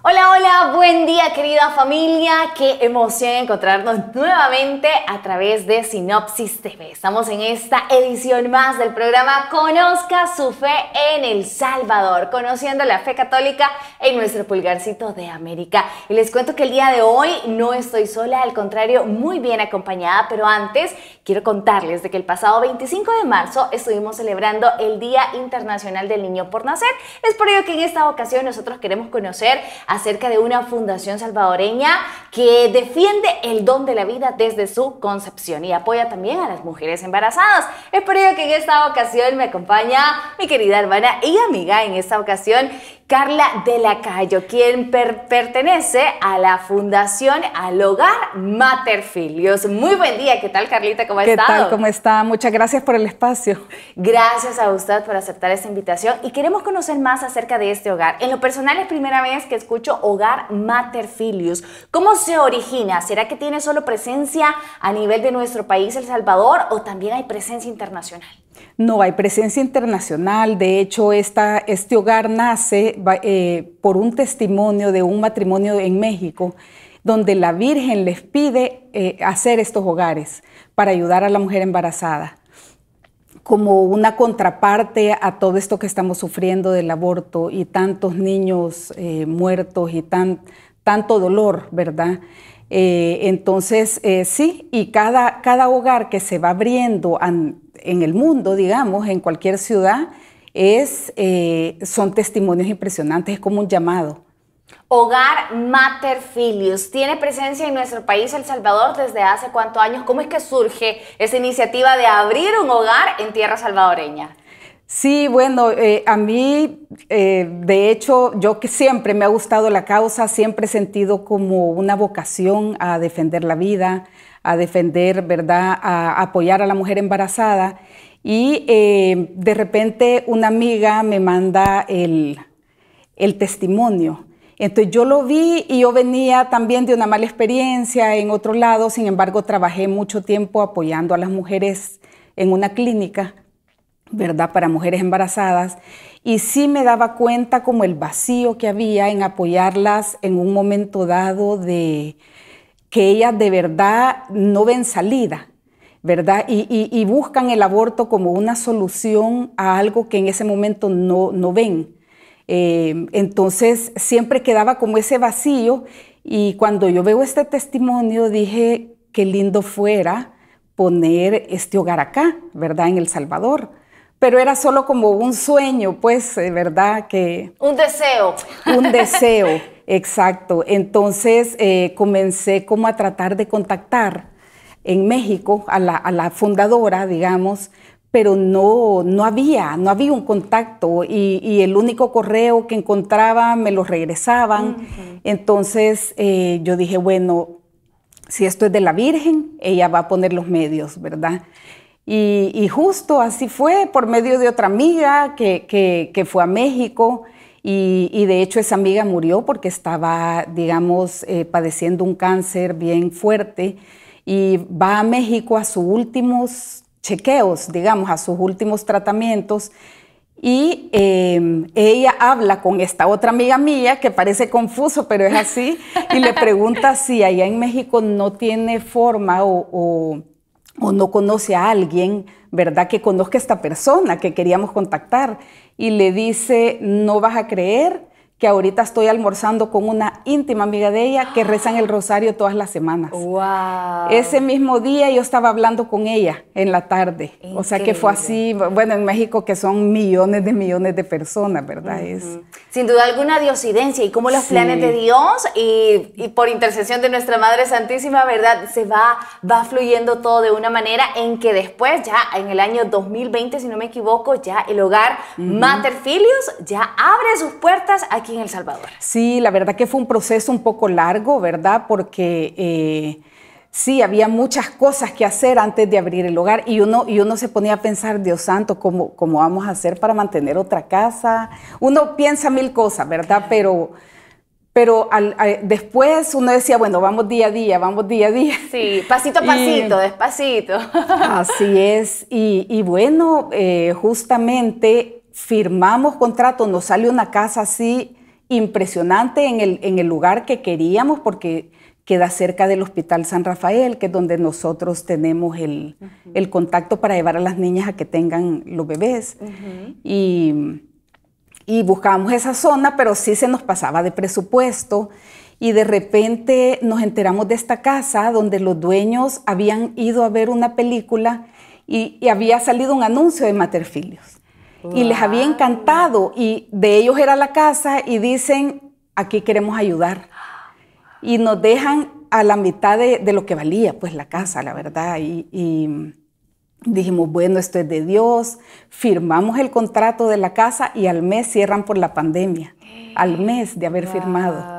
Hola, hola, buen día querida familia, qué emoción encontrarnos nuevamente a través de Sinopsis TV. Estamos en esta edición más del programa Conozca su fe en El Salvador, conociendo la fe católica en nuestro pulgarcito de América. Y les cuento que el día de hoy no estoy sola, al contrario, muy bien acompañada, pero antes quiero contarles de que el pasado 25 de marzo estuvimos celebrando el Día Internacional del Niño por Nacer. Es por ello que en esta ocasión nosotros queremos conocer acerca de una fundación salvadoreña que defiende el don de la vida desde su concepción y apoya también a las mujeres embarazadas. Espero que en esta ocasión me acompaña mi querida hermana y amiga en esta ocasión Carla de la Cayo, quien pertenece a la Fundación Al Hogar Materfilios. Muy buen día, ¿qué tal Carlita? ¿Cómo ¿Qué estado? tal? ¿Cómo está? Muchas gracias por el espacio. Gracias a usted por aceptar esta invitación y queremos conocer más acerca de este hogar. En lo personal es primera vez que escucho Hogar Materfilios. ¿Cómo se origina? ¿Será que tiene solo presencia a nivel de nuestro país, El Salvador, o también hay presencia internacional? No hay presencia internacional. De hecho, este hogar nace eh, por un testimonio de un matrimonio en México donde la Virgen les pide eh, hacer estos hogares para ayudar a la mujer embarazada como una contraparte a todo esto que estamos sufriendo del aborto y tantos niños eh, muertos y tanto dolor, ¿verdad? Eh, entonces, eh, sí, y cada, cada hogar que se va abriendo en el mundo, digamos, en cualquier ciudad, es, eh, son testimonios impresionantes, es como un llamado. Hogar Mater Filius tiene presencia en nuestro país, El Salvador, desde hace cuántos años. ¿Cómo es que surge esa iniciativa de abrir un hogar en tierra salvadoreña? Sí, bueno, eh, a mí, eh, de hecho, yo que siempre me ha gustado la causa, siempre he sentido como una vocación a defender la vida, a defender, ¿verdad?, a apoyar a la mujer embarazada. Y eh, de repente una amiga me manda el testimonio. Entonces yo lo vi y yo venía también de una mala experiencia en otro lado, sin embargo trabajé mucho tiempo apoyando a las mujeres en una clínica ¿verdad? Para mujeres embarazadas. Y sí me daba cuenta como el vacío que había en apoyarlas en un momento dado de que ellas de verdad no ven salida, ¿verdad? Y, buscan el aborto como una solución a algo que en ese momento no, no ven. Eh, entonces siempre quedaba como ese vacío y cuando yo veo este testimonio dije, qué lindo fuera poner este hogar acá, ¿verdad? En El Salvador pero era solo como un sueño, pues, eh, ¿verdad? Que, un deseo. Un deseo, exacto. Entonces eh, comencé como a tratar de contactar en México a la, fundadora, digamos, pero no, no había, no había un contacto y, el único correo que encontraba me lo regresaban. Entonces eh, yo dije, bueno, si esto es de la Virgen, ella va a poner los medios, ¿verdad? Y, justo así fue por medio de otra amiga que, que, fue a México y, de hecho esa amiga murió porque estaba, digamos, eh, padeciendo un cáncer bien fuerte y va a México a sus últimos chequeos, digamos, a sus últimos tratamientos. Y em, ella habla con esta otra amiga mía, que parece confuso, pero es así, y le pregunta si allá en México no tiene forma o o no conoce a alguien, ¿verdad? Que conozca a esta persona que queríamos contactar y le dice, no vas a creer que ahorita estoy almorzando con una íntima amiga de ella que rezan el rosario todas las semanas. Wow. Ese mismo día yo estaba hablando con ella en la tarde. O sea que fue así, bueno, en México que son millones de millones de personas, ¿verdad? es... Sin duda alguna diosidencia y como los planes de Dios y, por intercesión de nuestra Madre Santísima, ¿verdad? Se va, va fluyendo todo de una manera en que después, ya en el año 2020, si no me equivoco, ya el hogar Materfilios Mater Filius ya abre sus puertas aquí en El Salvador. Sí, la verdad que fue un proceso un poco largo, ¿verdad? Porque... Eh, sí, había muchas cosas que hacer antes de abrir el hogar y uno, y se ponía a pensar, Dios santo, ¿cómo, ¿cómo vamos a hacer para mantener otra casa? Uno piensa mil cosas, ¿verdad? Pero, pero después uno decía, bueno, vamos día a día, vamos día a día. Sí, pasito a pasito, despacito. Así es. Y, bueno, eh, justamente firmamos contrato, nos sale una casa así impresionante en el, en el lugar que queríamos porque queda cerca del Hospital San Rafael, que es donde nosotros tenemos el, contacto para llevar a las niñas a que tengan los bebés. y, y, buscábamos esa zona, pero sí se nos pasaba de presupuesto. Y de repente nos enteramos de esta casa donde los dueños habían ido a ver una película y había salido un anuncio de Materfilios y les había encantado y de ellos era la casa y dicen, aquí queremos ayudar. Y nos dejan a la mitad de, lo que valía, pues la casa, la verdad. Y, dijimos, bueno, esto es de Dios, firmamos el contrato de la casa y al mes cierran por la pandemia, al mes de haber firmado.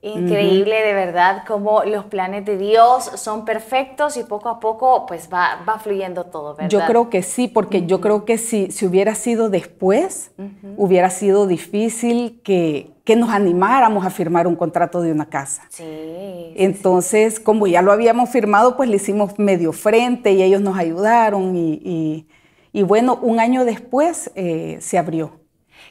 Increíble, de verdad, cómo los planes de Dios son perfectos y poco a poco pues va, va fluyendo todo, ¿verdad? Yo creo que sí, porque yo creo que si, si hubiera sido después, hubiera sido difícil que, nos animáramos a firmar un contrato de una casa. Sí. Entonces, como ya lo habíamos firmado, pues le hicimos medio frente y ellos nos ayudaron y, bueno, un año después eh, se abrió.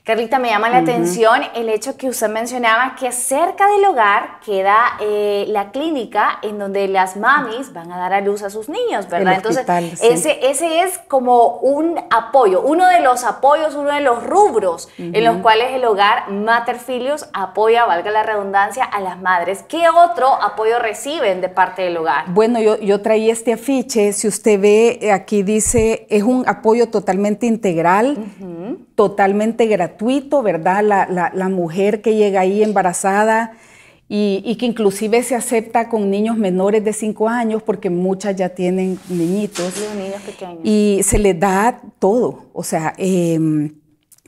Carlita, me llama la atención el hecho que usted mencionaba que cerca del hogar queda eh, la clínica en donde las mamis van a dar a luz a sus niños, ¿verdad? Entonces, ese, ese es como un apoyo, uno de los apoyos, uno de los rubros en los cuales el hogar Materfilios apoya, valga la redundancia, a las madres. ¿Qué otro apoyo reciben de parte del hogar? Bueno, yo, yo traí este afiche, si usted ve, eh, aquí dice, es un apoyo totalmente integral, totalmente gratuito gratuito, ¿verdad? La, mujer que llega ahí embarazada y, que inclusive se acepta con niños menores de 5 años porque muchas ya tienen niñitos. Y se les da todo, o sea, em,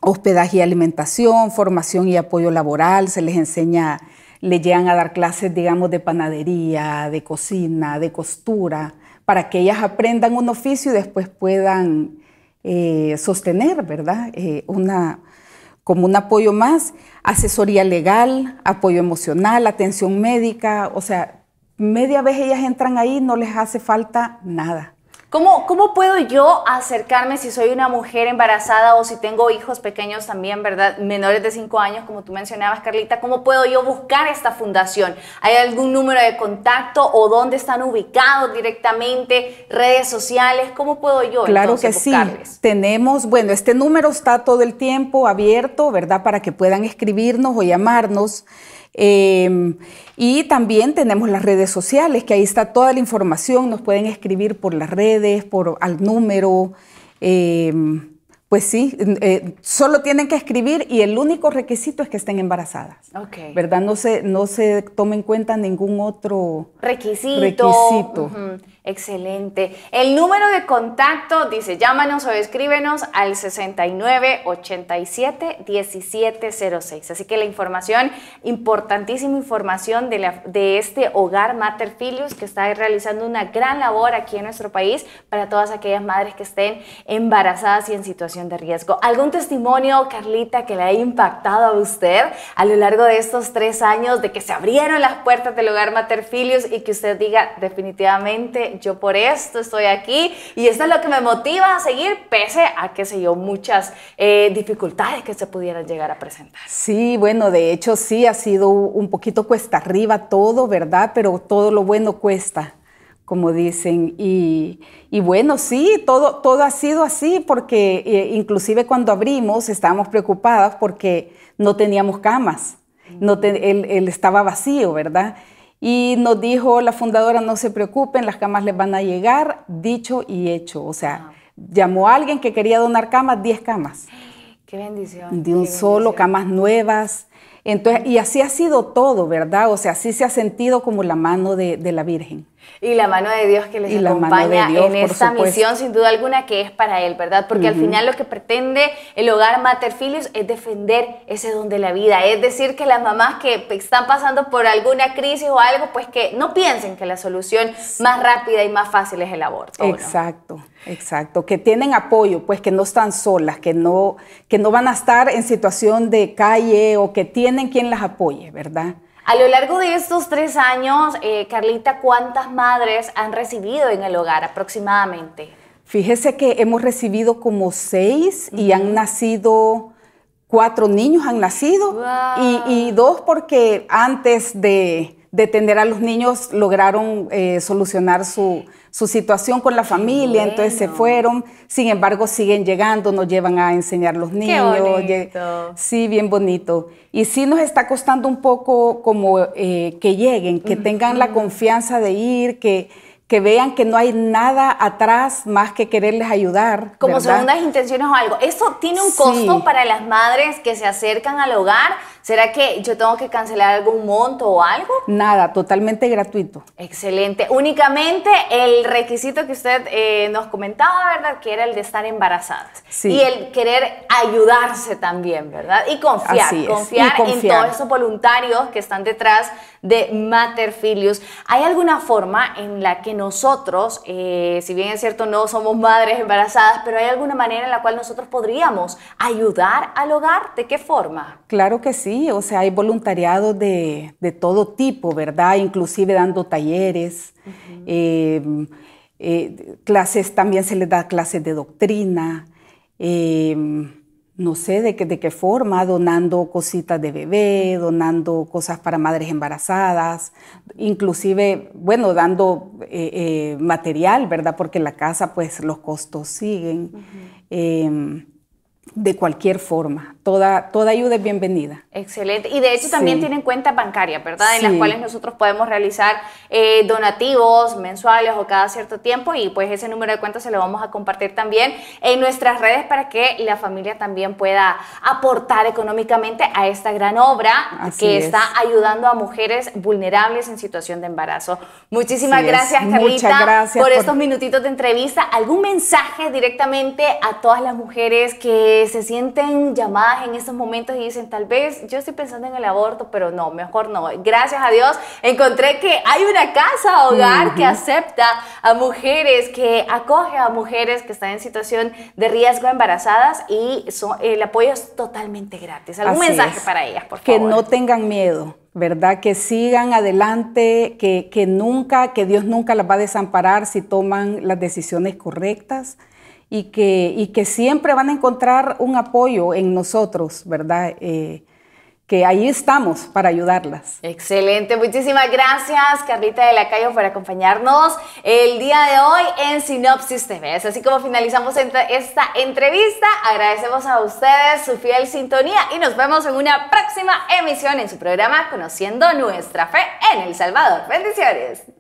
hospedaje y alimentación, formación y apoyo laboral, se les enseña, le llegan a dar clases, digamos, de panadería, de cocina, de costura, para que ellas aprendan un oficio y después puedan eh, sostener, ¿verdad? Eh, una, como un apoyo más, asesoría legal, apoyo emocional, atención médica, o sea, media vez ellas entran ahí, no les hace falta nada. ¿Cómo, puedo yo acercarme si soy una mujer embarazada o si tengo hijos pequeños también, ¿verdad? Menores de 5 años, como tú mencionabas, Carlita, ¿cómo puedo yo buscar esta fundación? ¿Hay algún número de contacto o dónde están ubicados directamente? ¿Redes sociales? ¿Cómo puedo yo? Claro que sí. Tenemos, bueno, este número está todo el tiempo abierto, ¿verdad? Para que puedan escribirnos o llamarnos. Em, y también tenemos las redes sociales, que ahí está toda la información, nos pueden escribir por las redes, por al número. Em, pues sí, eh, solo tienen que escribir y el único requisito es que estén embarazadas. Okay. ¿Verdad? No se, no se en cuenta ningún otro requisito. Excelente. El número de contacto, dice, llámanos o escríbenos al 69 87 1706. Así que la información, importantísima información de, la, de este hogar Mater que está realizando una gran labor aquí en nuestro país para todas aquellas madres que estén embarazadas y en situación de riesgo. ¿Algún testimonio, Carlita, que le haya impactado a usted a lo largo de estos tres años de que se abrieron las puertas del hogar Materfilios y que usted diga, definitivamente, yo por esto estoy aquí y esto es lo que me motiva a seguir, pese a, que se yo, muchas eh, dificultades que se pudieran llegar a presentar? Sí, bueno, de hecho sí, ha sido un poquito cuesta arriba todo, ¿verdad? Pero todo lo bueno cuesta como dicen. Y, bueno, sí, todo, todo ha sido así, porque eh, inclusive cuando abrimos estábamos preocupadas porque no teníamos camas, no él, estaba vacío, ¿verdad? Y nos dijo la fundadora, no se preocupen, las camas les van a llegar, dicho y hecho. O sea, llamó a alguien que quería donar camas, 10 camas. Qué bendición. De un solo, camas nuevas. Entonces, y así ha sido todo, ¿verdad? O sea, así se ha sentido como la mano de la Virgen. Y la mano de Dios que les acompaña en esta misión, sin duda alguna, que es para él, ¿verdad? Porque al final lo que pretende el hogar Mater es defender ese don de la vida. Es decir, que las mamás que están pasando por alguna crisis o algo, pues que no piensen que la solución más rápida y más fácil es el aborto. Exacto, exacto. Que tienen apoyo, pues que no están solas, que no, que no van a estar en situación de calle o que tienen quien las apoye, ¿verdad? A lo largo de estos tres años, eh, Carlita, ¿cuántas madres han recibido en el hogar aproximadamente? Fíjese que hemos recibido como seis y han nacido cuatro niños han nacido y, dos porque antes de, de, tener a los niños lograron eh, solucionar su, su situación con la familia, entonces se fueron, sin embargo siguen llegando, nos llevan a enseñar los niños. Sí, bien bonito. Y sí nos está costando un poco como eh, que lleguen, que tengan la confianza de ir, que, que vean que no hay nada atrás más que quererles ayudar. Como segundas intenciones o algo. Eso tiene un costo para las madres que se acercan al hogar, ¿Será que yo tengo que cancelar algún monto o algo? Nada, totalmente gratuito. Excelente. Únicamente el requisito que usted eh, nos comentaba, ¿verdad? Que era el de estar embarazadas. Sí. Y el querer ayudarse también, ¿verdad? Y confiar, confiar, en todos esos voluntarios que están detrás de Materfilius. ¿Hay alguna forma en la que nosotros, eh, si bien es cierto, no somos madres embarazadas, pero hay alguna manera en la cual nosotros podríamos ayudar al hogar? ¿De qué forma? Claro que sí sí, o sea, hay voluntariado de, todo tipo, ¿verdad? Inclusive dando talleres, em, eh, clases, también se les da clases de doctrina, em, no sé de, qué, forma, donando cositas de bebé, donando cosas para madres embarazadas, inclusive, bueno, dando eh, eh, material, ¿verdad? Porque en la casa, pues los costos siguen. Em, de cualquier forma, toda, toda ayuda es bienvenida. Excelente. Y de hecho también tienen cuenta bancaria, ¿verdad? En las cuales nosotros podemos realizar eh, donativos mensuales o cada cierto tiempo y pues ese número de cuentas se lo vamos a compartir también en nuestras redes para que la familia también pueda aportar económicamente a esta gran obra que está ayudando a mujeres vulnerables en situación de embarazo. Muchísimas gracias, Carlita, por estos minutitos de entrevista. ¿Algún mensaje directamente a todas las mujeres que se sienten llamadas en estos momentos y dicen, tal vez yo estoy pensando en el aborto, pero no, mejor no. Gracias a Dios encontré que hay una casa hogar que acepta a mujeres, que acoge a mujeres que están en situación de riesgo embarazadas y el apoyo es totalmente gratis. ¿Algún mensaje para ellas, por favor? Que no tengan miedo. ¿verdad? Que sigan adelante, que, que, nunca, que Dios nunca las va a desamparar si toman las decisiones correctas y que, y que siempre van a encontrar un apoyo en nosotros, ¿verdad? Eh, que ahí estamos para ayudarlas. Excelente, muchísimas gracias Carlita de la Calle por acompañarnos el día de hoy en Sinopsis TV. así como finalizamos esta entrevista. Agradecemos a ustedes su fiel sintonía y nos vemos en una próxima emisión en su programa Conociendo Nuestra Fe en El Salvador. Bendiciones.